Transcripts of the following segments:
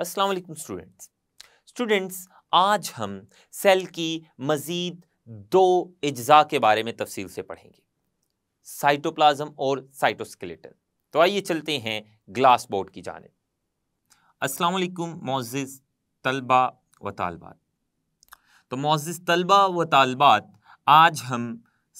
Aslam students students आज हम cell की मज़ीद दो अज्जा के बारे में तफसील से पढ़ेंगे साइटोप्लाज्म और साइटोस्केलेटन तो आइए चलते हैं ग्लास बोर्ड की जानब असलकुम मोज़ तलबा व तालबात तो मोज़ तलबा व तालबात आज हम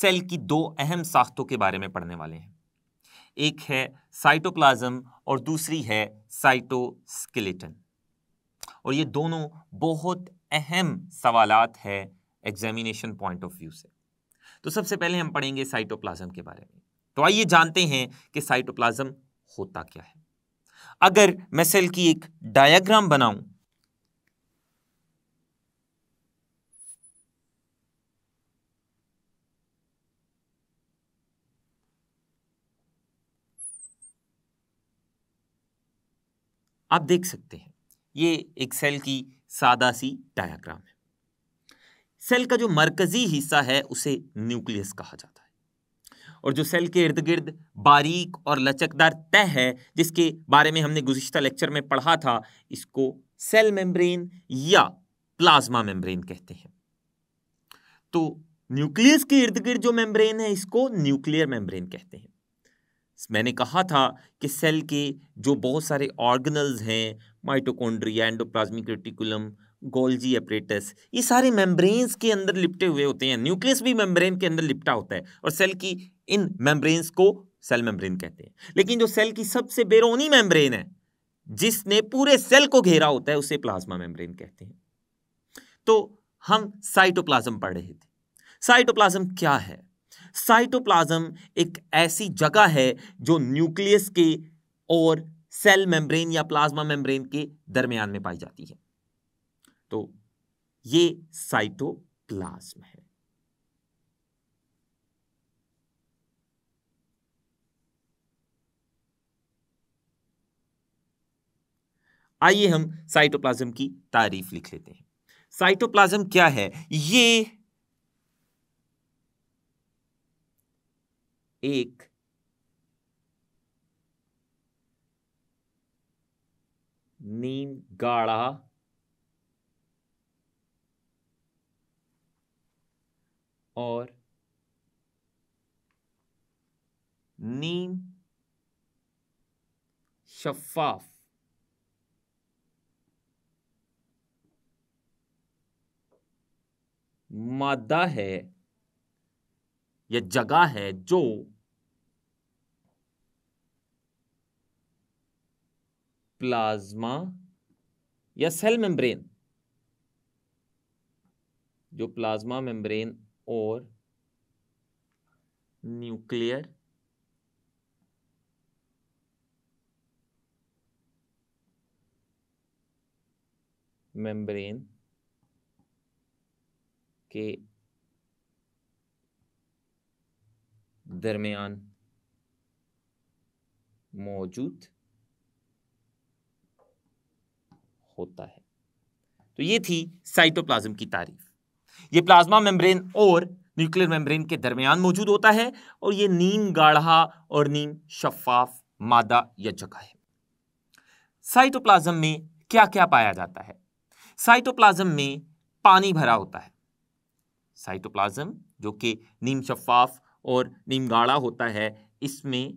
सेल की दो अहम साख्तों के बारे में पढ़ने वाले हैं एक है साइटोप्लाज्म और दूसरी है साइटोस्केलेटन और ये दोनों बहुत अहम सवाल है एग्जामिनेशन पॉइंट ऑफ व्यू से तो सबसे पहले हम पढ़ेंगे साइटोप्लाज्म के बारे में तो आइए जानते हैं कि साइटोप्लाज्म होता क्या है अगर मैं सेल की एक डायग्राम बनाऊं आप देख सकते हैं ये एक सेल की सादा सी डायाग्राम है सेल का जो मरकजी हिस्सा है उसे न्यूक्लियस कहा जाता है और जो सेल के इर्द गिर्द बारीक और लचकदार तय है जिसके बारे में हमने गुज्तर लेक्चर में पढ़ा था इसको सेल मेम्ब्रेन या प्लाज्मा मेम्ब्रेन कहते हैं तो न्यूक्लियस के इर्द गिर्द जो मेम्ब्रेन है इसको न्यूक्लियर मेम्ब्रेन कहते हैं मैंने कहा था कि सेल के जो बहुत सारे ऑर्गनल्स हैं mitochondria endoplasmic reticulum Golgi apparatus ये सारे मेम्ब्रेन्स के अंदर लिपटे हुए होते हैं न्यूक्लियस भी मेम्ब्रेन के अंदर लिपटा होता है और सेल की इन मेम्ब्रेन्स को सेल मेम्ब्रेन कहते हैं लेकिन जो सेल की सबसे बेरोनी मेम्ब्रेन है जिसने पूरे सेल को घेरा होता है उसे प्लाज्मा मेम्ब्रेन कहते हैं तो हम साइटोप्लाज्म पढ़ रहे थे साइटोप्लाज्म क्या है साइटोप्लाज्म एक ऐसी जगह है जो न्यूक्लियस के और सेल मेम्ब्रेन या प्लाज्मा मेम्ब्रेन के दरमियान में पाई जाती है तो ये साइटोप्लाज्म है आइए हम साइटोप्लाज्म की तारीफ लिख लेते हैं साइटोप्लाज्म क्या है ये एक नीम गाढ़ा और नीम शफाफ मादा है या जगह है जो प्लाज्मा या सेल मेम्ब्रेन जो प्लाज्मा मेम्ब्रेन और न्यूक्लियर मेम्ब्रेन के दरमियान मौजूद होता है तो ये थी साइटोप्लाज्म की तारीफ ये प्लाज्मा मेम्ब्रेन और न्यूक्लियर मेम्ब्रेन के दरमियान मौजूद होता है और ये नीम गाढ़ा और नीम शफाफ मादा या जगह है साइटोप्लाज्म में क्या क्या पाया जाता है साइटोप्लाज्म में पानी भरा होता है साइटोप्लाज्म जो कि नीम शफाफ और नीम गाढ़ा होता है इसमें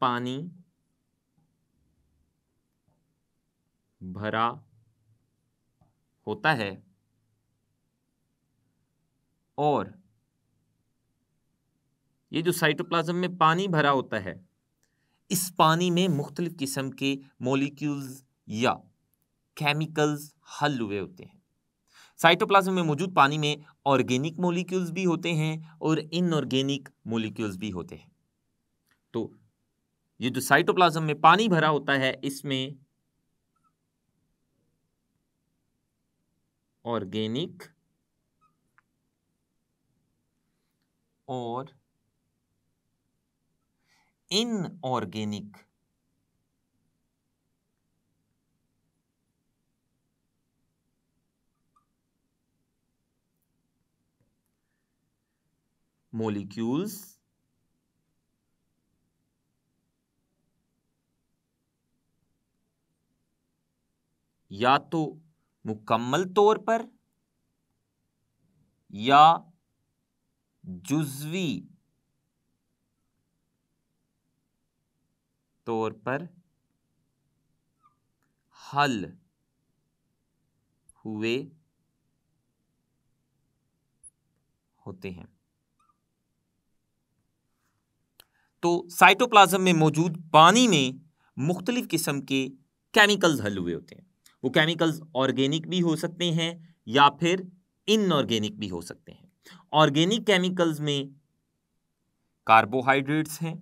पानी भरा होता है और ये जो साइटोप्लाज्म में पानी भरा होता है इस पानी में मुख्तलिफ़ किस्म के मोलिक्यूल्स या केमिकल्स हल हुए होते हैं साइटोप्लाज्म में मौजूद पानी में ऑर्गेनिक मोलिक्यूल्स भी होते हैं और इनऑर्गेनिक मोलिक्यूल्स भी होते हैं ये जो साइटोप्लाज्म में पानी भरा होता है इसमें ऑर्गेनिक और इनऑर्गेनिक मोलिक्यूल्स या तो मुकम्मल तौर पर या जुजवी तौर पर हल हुए होते हैं तो साइटोप्लाज्म में मौजूद पानी में मुख्तलिफ़ किस्म के केमिकल्स हल हुए होते हैं वो केमिकल्स ऑर्गेनिक भी हो सकते हैं या फिर इनऑर्गेनिक भी हो सकते हैं ऑर्गेनिक केमिकल्स में कार्बोहाइड्रेट्स हैं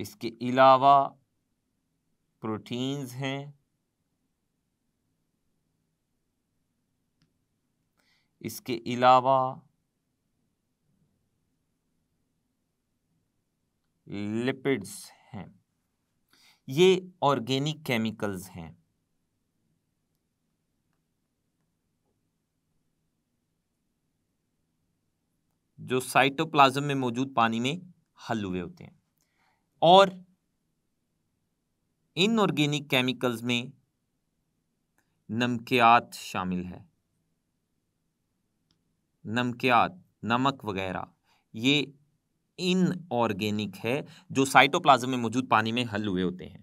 इसके अलावा प्रोटीन्स हैं इसके अलावा लिपिड्स हैं ये ऑर्गेनिक केमिकल्स हैं जो साइटोप्लाज्म में मौजूद पानी में हल हुए होते हैं और इनऑर्गेनिक केमिकल्स में नमकियात शामिल है नमकियात नमक वगैरह ये इनऑर्गेनिक है जो साइटोप्लाज्म में मौजूद पानी में हल हुए होते हैं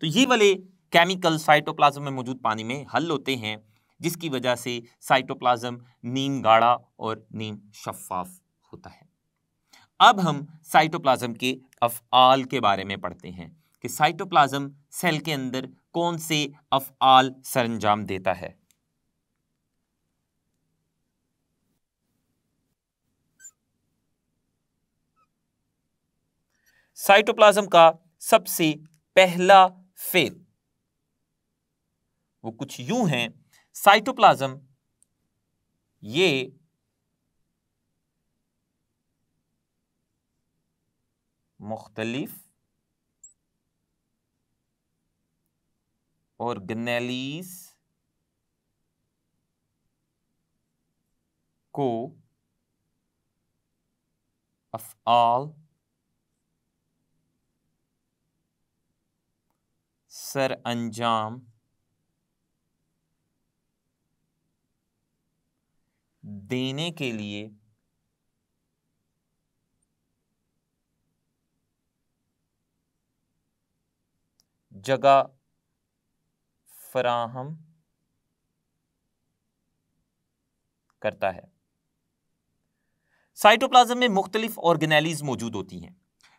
तो ये वाले केमिकल साइटोप्लाज्म में मौजूद पानी में हल होते हैं जिसकी वजह से साइटोप्लाज्म नीम गाढ़ा और नीम शफाफ होता है अब हम साइटोप्लाज्म के अफ़आल के बारे में पढ़ते हैं कि साइटोप्लाज्म सेल के अंदर कौन से अफ़आल सरंजाम देता है साइटोप्लाज्म का सबसे पहला फेल वो कुछ यूं है साइटोप्लाज्म ये मुख्तलिफ गनेलीस को अफ़आल सर अंजाम देने के लिए जगह फराहम करता है साइटोप्लाज्म में मुख्तलिफ ऑर्गेनैलीज मौजूद होती हैं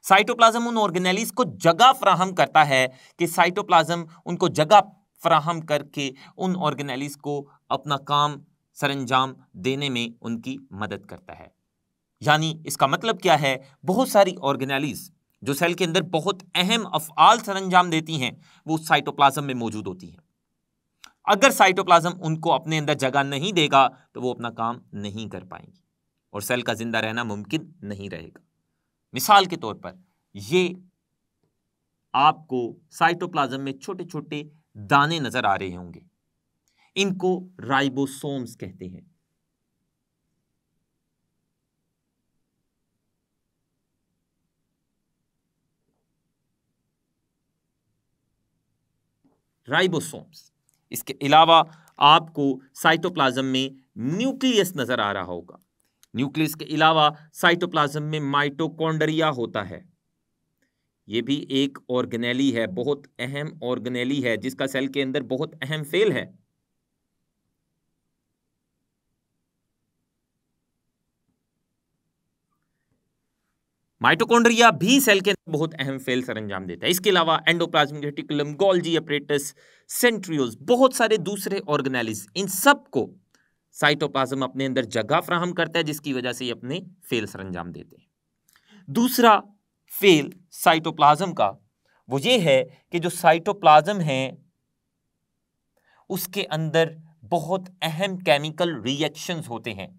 साइटोप्लाज्म उन ऑर्गेनैलीज को जगह फ्राहम करता है कि साइटोप्लाज्म उनको जगह फ्राहम करके उन ऑर्गेनैलीज को अपना काम सरंजाम देने में उनकी मदद करता है यानी इसका मतलब क्या है बहुत सारी ऑर्गेनैलीज़ जो सेल के अंदर बहुत अहम अफआल सर अंजाम देती हैं वो साइटोप्लाज्म में मौजूद होती हैं अगर साइटोप्लाज्म उनको अपने अंदर जगह नहीं देगा तो वो अपना काम नहीं कर पाएंगी और सेल का जिंदा रहना मुमकिन नहीं रहेगा मिसाल के तौर पर ये आपको साइटोप्लाज्म में छोटे छोटे दाने नज़र आ रहे होंगे इनको राइबोसोम्स कहते हैं राइबोसोम्स इसके अलावा आपको साइटोप्लाज्म में न्यूक्लियस नज़र आ रहा होगा न्यूक्लियस के अलावा साइटोप्लाज्म में माइटोकॉन्ड्रिया होता है ये भी एक ऑर्गेनेली है बहुत अहम ऑर्गेनेली है जिसका सेल के अंदर बहुत अहम फेल है माइटोकॉन्ड्रिया भी सेल के बहुत अहम फेल सर अंजाम देता है इसके अलावा endoplasmic reticulum Golgi apparatus centrioles बहुत सारे दूसरे ऑर्गेनाइलिज इन सब को साइटोप्लाज्म अपने अंदर जगह फ्राहम करता है जिसकी वजह से ये अपने फेल सर अंजाम देते हैं दूसरा फेल साइटोप्लाज्म का वो ये है कि जो साइटोप्लाज्म है उसके अंदर बहुत अहम केमिकल रिएक्शंस होते हैं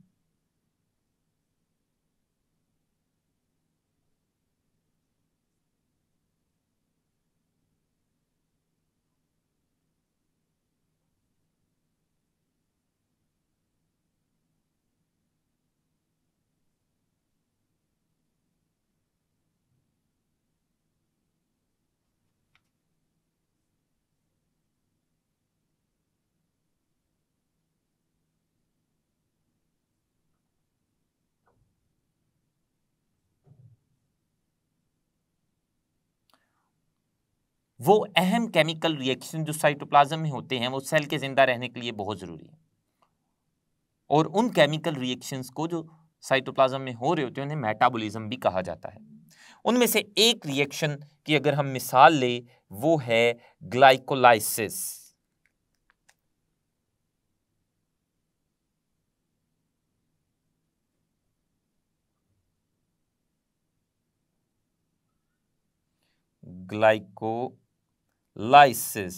वो अहम केमिकल रिएक्शन जो साइटोप्लाज्म में होते हैं वो सेल के ज़िंदा रहने के लिए बहुत ज़रूरी है और उन केमिकल रिएक्शंस को जो साइटोप्लाज्म में हो रहे होते हैं उन्हें मेटाबॉलिज्म भी कहा जाता है उनमें से एक रिएक्शन की अगर हम मिसाल ले वो है ग्लाइकोलाइसिस ग्लाइको लाइसिस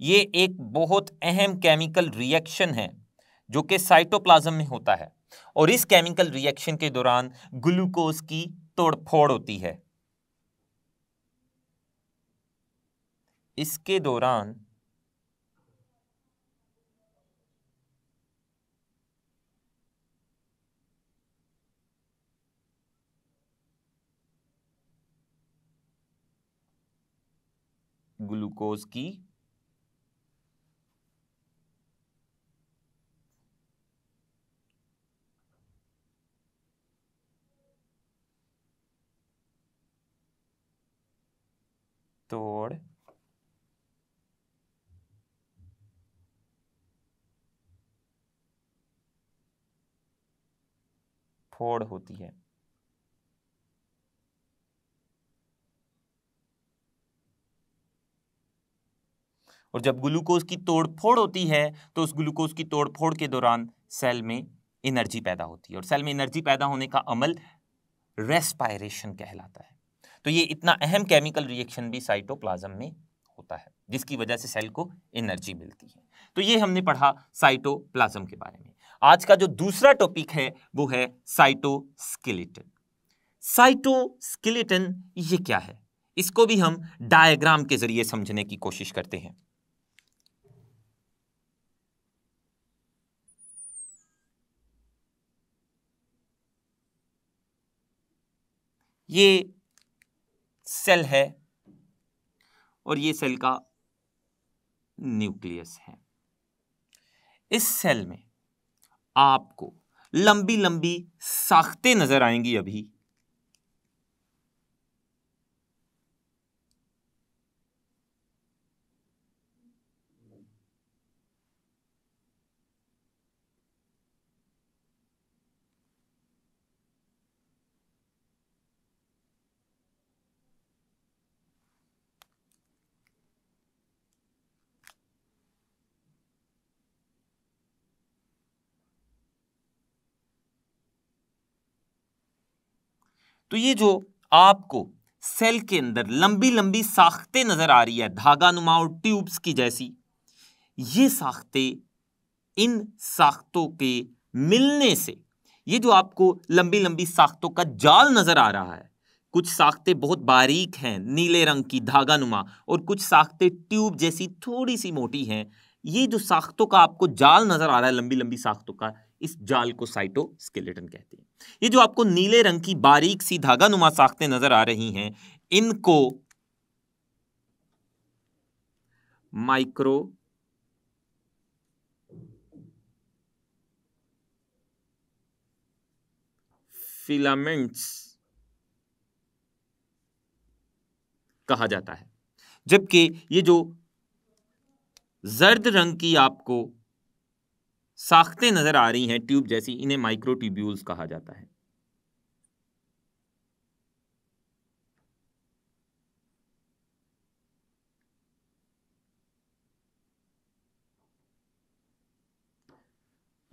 ये एक बहुत अहम केमिकल रिएक्शन है जो कि साइटोप्लाज्म में होता है और इस केमिकल रिएक्शन के दौरान ग्लूकोज की तोड़फोड़ होती है इसके दौरान ग्लूकोज की तोड़ फोड़ होती है और जब ग्लूकोज की तोड़फोड़ होती है तो उस ग्लूकोज की तोड़फोड़ के दौरान सेल में एनर्जी पैदा होती है और सेल में एनर्जी पैदा होने का अमल रेस्पायरेशन कहलाता है तो ये इतना अहम केमिकल रिएक्शन भी साइटोप्लाज्म में होता है जिसकी वजह से सेल को एनर्जी मिलती है तो ये हमने पढ़ा साइटोप्लाज्म के बारे में आज का जो दूसरा टॉपिक है वो है साइटोस्केलेटन साइटोस्केलेटन ये क्या है इसको भी हम डायग्राम के जरिए समझने की कोशिश करते हैं ये सेल है और ये सेल का न्यूक्लियस है इस सेल में आपको लंबी लंबी साख्ते नज़र आएंगी अभी तो ये जो आपको सेल के अंदर लंबी लंबी साख्ते नज़र आ रही है धागा नुमा और ट्यूब्स की जैसी ये साख्ते इन साख्तों के मिलने से ये जो आपको लंबी लंबी साख्तों का जाल नज़र आ रहा है कुछ साख्ते बहुत बारीक हैं नीले रंग की धागा नुमा और कुछ साख्ते ट्यूब जैसी थोड़ी सी मोटी हैं ये जो साख्तों का आपको जाल नज़र आ रहा है लंबी लंबी साख्तों का इस जाल को साइटोस्केलेटन कहते हैं ये जो आपको नीले रंग की बारीक सी धागा नुमा साखते नजर आ रही हैं इनको माइक्रो फिलामेंट्स कहा जाता है जबकि ये जो जर्द रंग की आपको साख्तें नजर आ रही हैं ट्यूब जैसी इन्हें माइक्रोट्यूब्यूल्स कहा जाता है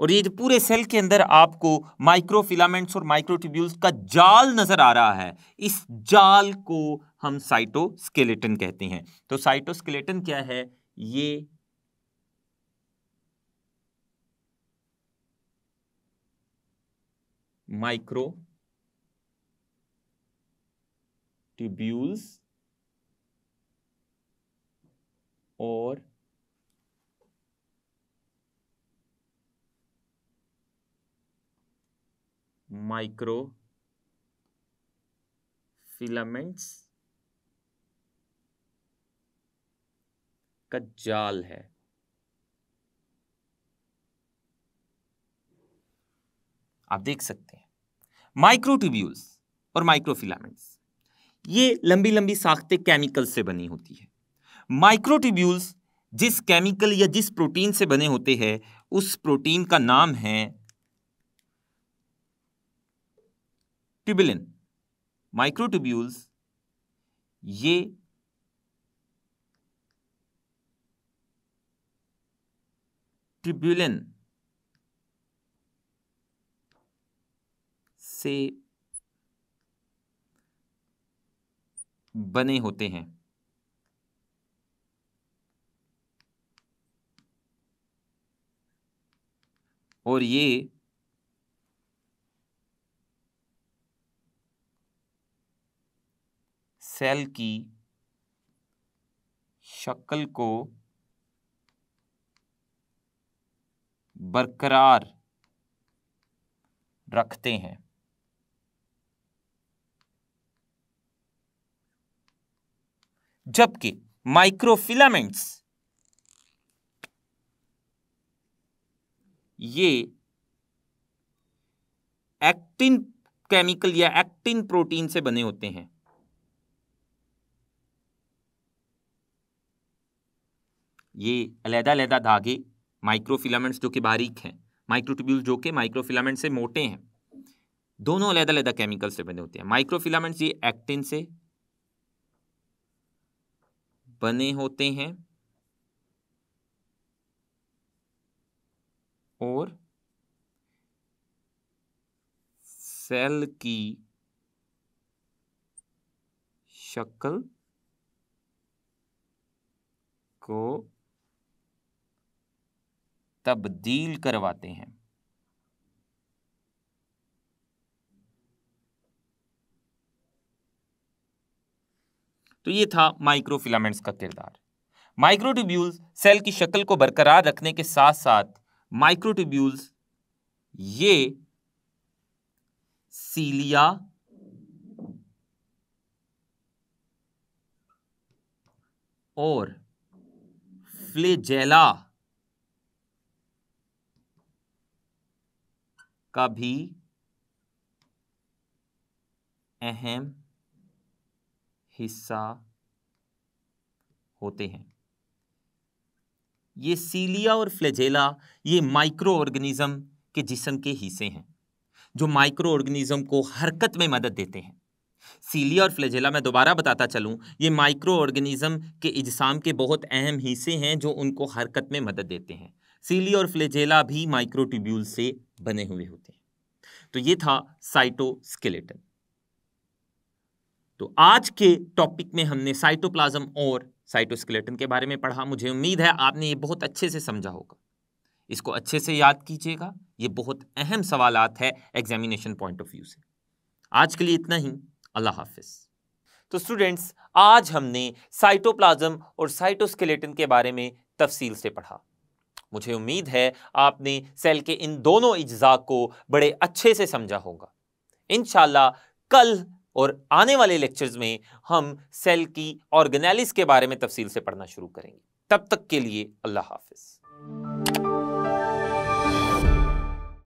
और ये जो पूरे सेल के अंदर आपको माइक्रोफिलामेंट्स और माइक्रोट्यूब्यूल्स का जाल नजर आ रहा है इस जाल को हम साइटोस्केलेटन कहते हैं तो साइटोस्केलेटन क्या है ये माइक्रो ट्यूब्यूल्स और माइक्रो फिलामेंट्स का जाल है आप देख सकते हैं माइक्रोट्यूब्यूल्स और माइक्रोफिलामेंट्स ये लंबी लंबी साख्ते केमिकल से बनी होती है माइक्रोट्यूब्यूल्स जिस केमिकल या जिस प्रोटीन से बने होते हैं उस प्रोटीन का नाम है ट्यूबुलिन माइक्रोट्यूब्यूल्स ये ट्यूबुलिन से बने होते हैं और ये सेल की शक्ल को बरकरार रखते हैं जबकि माइक्रोफिलामेंट्स ये एक्टिन केमिकल या एक्टिन प्रोटीन से बने होते हैं ये अलहदा अलहदा धागे माइक्रोफिलामेंट्स जो कि बारीक हैं माइक्रोट्यूब्यूल जो कि माइक्रोफिलामेंट से मोटे हैं दोनों अलहदा अलहदा केमिकल से बने होते हैं माइक्रोफिलामेंट्स ये एक्टिन से बने होते हैं और सेल की शक्ल को तब्दील करवाते हैं तो ये था माइक्रोफिलामेंट्स का किरदार माइक्रोट्यूब्यूल्स सेल की शक्ल को बरकरार रखने के साथ साथ माइक्रोट्यूब्यूल्स ये सीलिया और फ्लेजेला का भी अहम हिस्सा होते हैं ये सीलिया और फ्लेजेला ये माइक्रो ऑर्गेनिज्म के जिसम के हिस्से हैं जो माइक्रो ऑर्गेनिज्म को हरकत में मदद देते हैं सीलिया और फ्लेजेला मैं दोबारा बताता चलूं ये माइक्रो ऑर्गेनिज्म के इजसाम के बहुत अहम हिस्से हैं जो उनको हरकत में मदद देते हैं सीलिया और फ्लेजेला भी माइक्रोट्यूब्यूल से बने हुए होते हैं तो ये था साइटोस्केलेटन तो आज के टॉपिक में हमने साइटोप्लाज्म और साइटोस्केलेटन के बारे में पढ़ा मुझे उम्मीद है आपने ये बहुत अच्छे से समझा होगा इसको अच्छे से याद कीजिएगा ये बहुत अहम सवाल है एग्जामिनेशन पॉइंट ऑफ व्यू से आज के लिए इतना ही अल्लाह हाफिज तो स्टूडेंट्स आज हमने साइटोप्लाज्म और साइटोस्केलेटन के बारे में तफसील से पढ़ा मुझे उम्मीद है आपने सेल के इन दोनों इज्जा को बड़े अच्छे से समझा होगा इन कल और आने वाले लेक्चर्स में हम सेल की ऑर्गेनालिस के बारे में तफसील से पढ़ना शुरू करेंगे तब तक के लिए अल्लाह हाफिज़